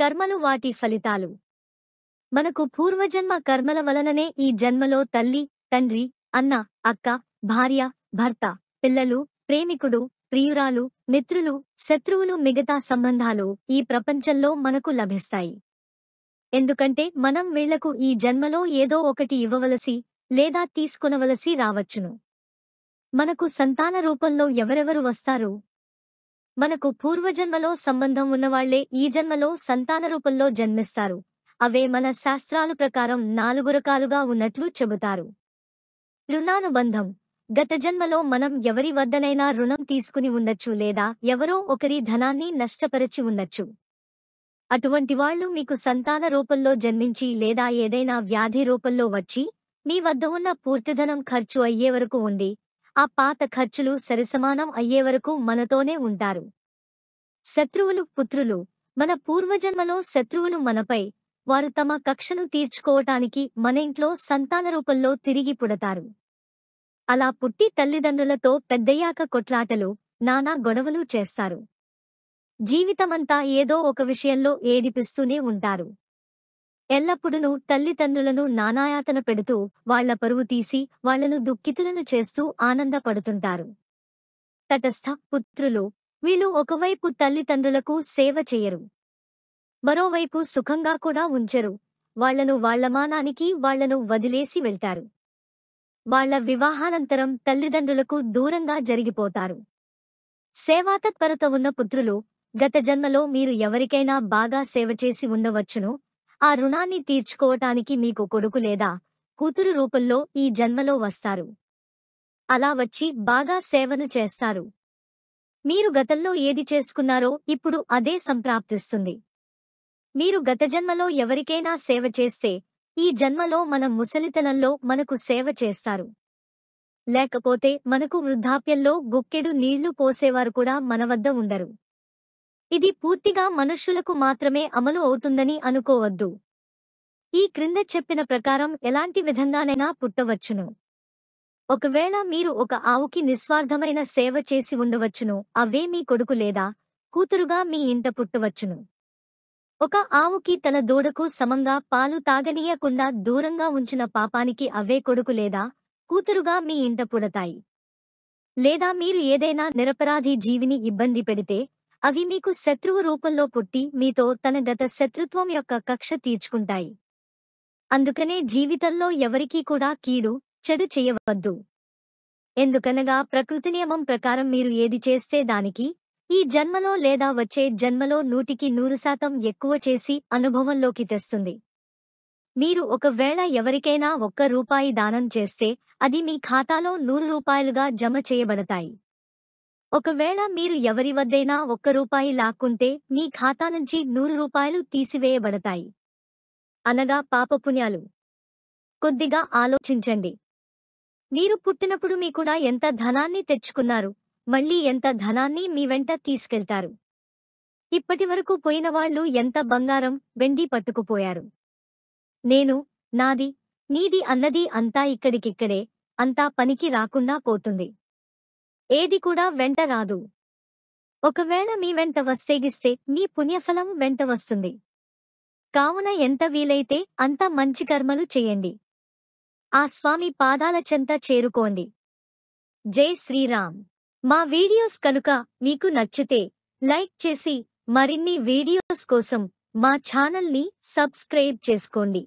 కర్మలు వాటి ఫలితాలు మనకు పూర్వజన్మ కర్మల వలననే ఈ జన్మలో తల్లి తండ్రి అన్న అక్క భార్య భర్త పిల్లలు ప్రేమికుడు ప్రియురాలు మిత్రులు శత్రువులు మిగతా సంబంధాలు ఈ ప్రపంచంలో మనకు లభిస్తాయి ఎందుకంటే మనం వీళ్లకు ఈ జన్మలో ఏదో ఒకటి ఇవ్వవలసి లేదా తీసుకొనవలసి రావచ్చును మనకు సంతాన రూపంలో ఎవరెవరు వస్తారు మనకు పూర్వజన్మలో సంబంధం ఉన్నవాళ్లే ఈ జన్మలో సంతాన రూపంలో జన్మిస్తారు అవే మన శాస్త్రాలు ప్రకారం నాలుగు రకాలుగా ఉన్నట్లు చెబుతారు రుణానుబంధం గత జన్మలో మనం ఎవరి వద్దనైనా రుణం తీసుకుని ఉండొచ్చు లేదా ఎవరో ఒకరి ధనాన్ని నష్టపరచి ఉండొచ్చు అటువంటి వాళ్లు మీకు సంతాన రూపంలో జన్మించి లేదా ఏదైనా వ్యాధి రూపంలో వచ్చి మీ వద్ద ఉన్న పూర్తిధనం ఖర్చు అయ్యే వరకు ఉండి ఆ పాత ఖర్చులు సరిసమానం అయ్యే వరకు మనతోనే ఉంటారు శత్రువులు పుత్రులు మన పూర్వజన్మలో శత్రువులు మనపై వారు తమ కక్షను తీర్చుకోవటానికి మన ఇంట్లో సంతాన రూపంలో తిరిగి పుడతారు అలా పుట్టి తల్లిదండ్రులతో పెద్దయ్యాక కొట్లాటలు నానా గొడవలు చేస్తారు జీవితమంతా ఏదో ఒక విషయంలో ఏడిపిస్తూనే ఉంటారు ఎల్లప్పుడూనూ తల్లిదండ్రులను నానాయాతన పెడుతూ వాళ్ల పరువు తీసి వాళ్లను దుఃఖితులను చేస్తూ ఆనందపడుతుంటారు తటస్థ పుత్రులు వీళ్ళు ఒకవైపు తల్లిదండ్రులకు సేవ చేయరు మరోవైపు సుఖంగా కూడా ఉంచరు వాళ్లను వాళ్లమానానికి వాళ్లను వదిలేసి వెళ్తారు వాళ్ల వివాహానంతరం తల్లిదండ్రులకు దూరంగా జరిగిపోతారు సేవాతత్పరత ఉన్న పుత్రులు గత జన్మలో మీరు ఎవరికైనా బాగా సేవ చేసి ఉండవచ్చును ఆ రుణాన్ని తీర్చుకోవటానికి మీకు కొడుకు లేదా కూతురు రూపంలో ఈ జన్మలో వస్తారు అలా వచ్చి బాగా సేవను చేస్తారు మీరు గతంలో ఏది చేసుకున్నారో ఇప్పుడు అదే సంప్రాప్తిస్తుంది మీరు గత జన్మలో ఎవరికైనా సేవ చేస్తే ఈ జన్మలో మన ముసలితనంలో మనకు సేవ చేస్తారు లేకపోతే మనకు వృద్ధాప్యంలో గుక్కెడు నీళ్లు పోసేవారు కూడా మన వద్ద ఉండరు ఇది పూర్తిగా మనుష్యులకు మాత్రమే అమలు అవుతుందని అనుకోవద్దు ఈ క్రింద చెప్పిన ప్రకారం ఎలాంటి విధంగానైనా పుట్టవచ్చును ఒకవేళ మీరు ఒక ఆవుకి నిస్వార్థమైన సేవ చేసి ఉండవచ్చును అవే మీ కొడుకు లేదా కూతురుగా మీ ఇంట పుట్టవచ్చును ఒక ఆవుకి తన దూడకు సమంగా పాలు తాగనీయకుండా దూరంగా ఉంచిన పాపానికి అవే కొడుకు లేదా కూతురుగా మీ ఇంట పుడతాయి లేదా మీరు ఏదైనా నిరపరాధి జీవిని ఇబ్బంది పెడితే అవి మీకు శత్రువు రూపంలో పుట్టి మీతో తన గత శత్రుత్వం యొక్క కక్ష తీర్చుకుంటాయి అందుకనే జీవితంలో ఎవరికీ కూడా కీడు చెడు చేయవద్దు ఎందుకనగా ప్రకృతి నియమం ప్రకారం మీరు ఏది చేస్తే దానికి ఈ జన్మలో లేదా వచ్చే జన్మలో నూటికి నూరు శాతం ఎక్కువ చేసి అనుభవంలోకి తెస్తుంది మీరు ఒకవేళ ఎవరికైనా ఒక్క రూపాయి దానం చేస్తే అది మీ ఖాతాలో నూరు రూపాయలుగా జమ చేయబడతాయి ఒకవేళ మీరు ఎవరి వద్దైనా ఒక్క రూపాయి లాక్కుంటే మీ ఖాతా నుంచి నూరు రూపాయలు తీసివేయబడతాయి అనగా పాపపుణ్యాలు కొద్దిగా ఆలోచించండి మీరు పుట్టినప్పుడు మీ కూడా ఎంత ధనాన్ని తెచ్చుకున్నారు మళ్లీ ఎంత ధనాన్ని మీ వెంట తీసుకెళ్తారు ఇప్పటివరకు పోయినవాళ్లు ఎంత బంగారం వెండి పట్టుకుపోయారు నేను నాది నీది అన్నది అంతా ఇక్కడికిక్కడే అంతా పనికి రాకుండా పోతుంది ఏది కూడా వెంట రాదు ఒకవేళ మీ వెంట వస్తేగిస్తే మీ పుణ్యఫలం వెంట వస్తుంది కావున ఎంత వీలైతే అంత మంచి కర్మలు చేయండి ఆ స్వామి పాదాల చెంత చేరుకోండి జై శ్రీరామ్ మా వీడియోస్ కనుక మీకు నచ్చితే లైక్ చేసి మరిన్ని వీడియోస్ కోసం మా ఛానల్ని సబ్స్క్రైబ్ చేసుకోండి